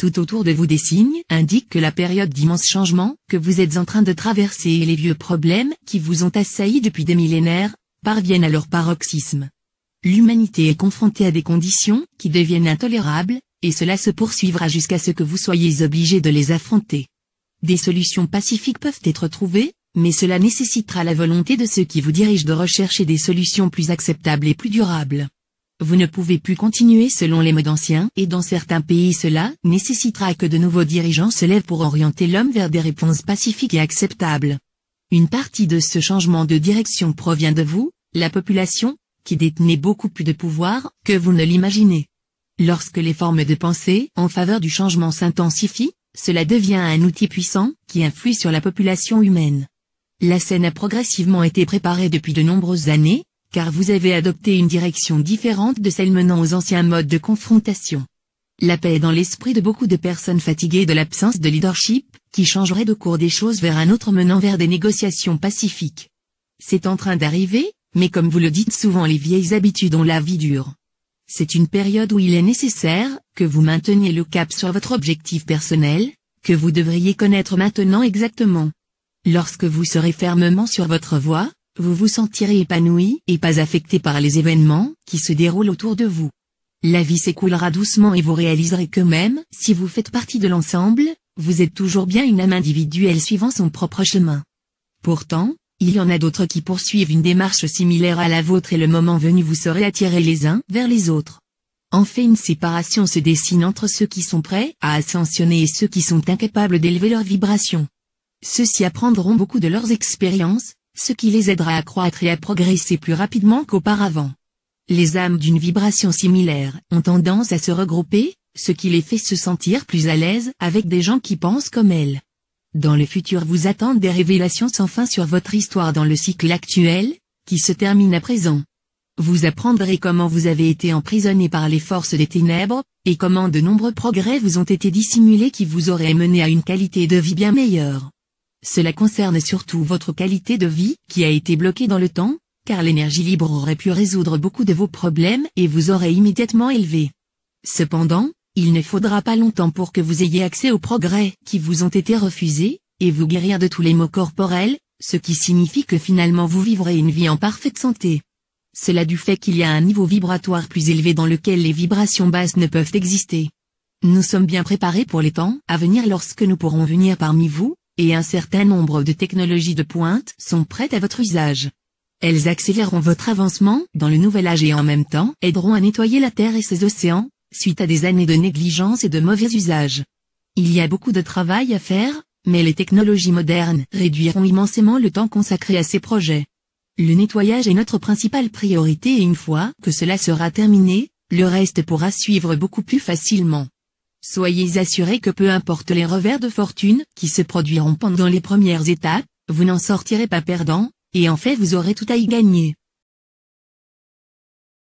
tout autour de vous des signes indiquent que la période d'immenses changements que vous êtes en train de traverser et les vieux problèmes qui vous ont assailli depuis des millénaires, parviennent à leur paroxysme. L'humanité est confrontée à des conditions qui deviennent intolérables, et cela se poursuivra jusqu'à ce que vous soyez obligés de les affronter. Des solutions pacifiques peuvent être trouvées, mais cela nécessitera la volonté de ceux qui vous dirigent de rechercher des solutions plus acceptables et plus durables. Vous ne pouvez plus continuer selon les modes anciens et dans certains pays cela nécessitera que de nouveaux dirigeants se lèvent pour orienter l'homme vers des réponses pacifiques et acceptables. Une partie de ce changement de direction provient de vous, la population, qui détenait beaucoup plus de pouvoir que vous ne l'imaginez. Lorsque les formes de pensée en faveur du changement s'intensifient, cela devient un outil puissant qui influe sur la population humaine. La scène a progressivement été préparée depuis de nombreuses années, car vous avez adopté une direction différente de celle menant aux anciens modes de confrontation. La paix est dans l'esprit de beaucoup de personnes fatiguées de l'absence de leadership, qui changerait de cours des choses vers un autre menant vers des négociations pacifiques. C'est en train d'arriver, mais comme vous le dites souvent les vieilles habitudes ont la vie dure. C'est une période où il est nécessaire, que vous mainteniez le cap sur votre objectif personnel, que vous devriez connaître maintenant exactement. Lorsque vous serez fermement sur votre voie, vous vous sentirez épanoui et pas affecté par les événements qui se déroulent autour de vous. La vie s'écoulera doucement et vous réaliserez que même si vous faites partie de l'ensemble, vous êtes toujours bien une âme individuelle suivant son propre chemin. Pourtant, il y en a d'autres qui poursuivent une démarche similaire à la vôtre et le moment venu vous serez attirés les uns vers les autres. En fait une séparation se dessine entre ceux qui sont prêts à ascensionner et ceux qui sont incapables d'élever leurs vibrations. Ceux-ci apprendront beaucoup de leurs expériences, ce qui les aidera à croître et à progresser plus rapidement qu'auparavant. Les âmes d'une vibration similaire ont tendance à se regrouper, ce qui les fait se sentir plus à l'aise avec des gens qui pensent comme elles. Dans le futur vous attendent des révélations sans fin sur votre histoire dans le cycle actuel, qui se termine à présent. Vous apprendrez comment vous avez été emprisonné par les forces des ténèbres, et comment de nombreux progrès vous ont été dissimulés qui vous auraient mené à une qualité de vie bien meilleure. Cela concerne surtout votre qualité de vie qui a été bloquée dans le temps, car l'énergie libre aurait pu résoudre beaucoup de vos problèmes et vous aurait immédiatement élevé. Cependant, il ne faudra pas longtemps pour que vous ayez accès aux progrès qui vous ont été refusés, et vous guérir de tous les maux corporels, ce qui signifie que finalement vous vivrez une vie en parfaite santé. Cela du fait qu'il y a un niveau vibratoire plus élevé dans lequel les vibrations basses ne peuvent exister. Nous sommes bien préparés pour les temps à venir lorsque nous pourrons venir parmi vous, et un certain nombre de technologies de pointe sont prêtes à votre usage. Elles accéléreront votre avancement dans le nouvel âge et en même temps aideront à nettoyer la Terre et ses océans, suite à des années de négligence et de mauvais usages. Il y a beaucoup de travail à faire, mais les technologies modernes réduiront immensément le temps consacré à ces projets. Le nettoyage est notre principale priorité et une fois que cela sera terminé, le reste pourra suivre beaucoup plus facilement. Soyez assurés que peu importe les revers de fortune qui se produiront pendant les premières étapes, vous n'en sortirez pas perdant, et en fait vous aurez tout à y gagner.